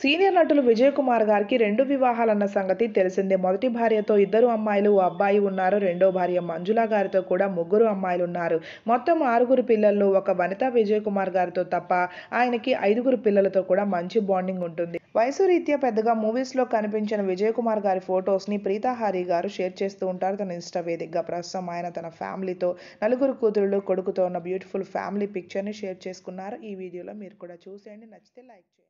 senior నటులు విజయ్ కుమార్ గారికి రెండు వివాహాలన్న సంగతి తెలిసిందే మొదటి భార్యతో ఇద్దరు అమ్మాయిలు ఓ అబ్బాయి ఉన్నారు రెండో భార్య మంజుల గారితో కూడా ముగ్గురు అమ్మాయిలు ఉన్నారు మొత్తం ఆరుగురు పిల్లల్లో ఒక వనిత విజయ్ కుమార్ గారితో తప్ప ఆయనకి ఐదుగురు పిల్లలతో కూడా మంచి బాండింగ్ ఉంటుంది వయసు రీత్యా పెద్దగా మూవీస్లో కనిపించిన విజయ్ కుమార్ గారి ఫొటోస్ని ప్రీతాహారి గారు షేర్ చేస్తూ ఉంటారు తన ఇష్ట వేదికగా ప్రస్తుతం ఆయన తన ఫ్యామిలీతో నలుగురు కూతుళ్ళు కొడుకుతో ఉన్న బ్యూటిఫుల్ ఫ్యామిలీ పిక్చర్ని షేర్ చేసుకున్నారు ఈ వీడియోలో మీరు కూడా చూసేయండి నచ్చితే లైక్ చేయండి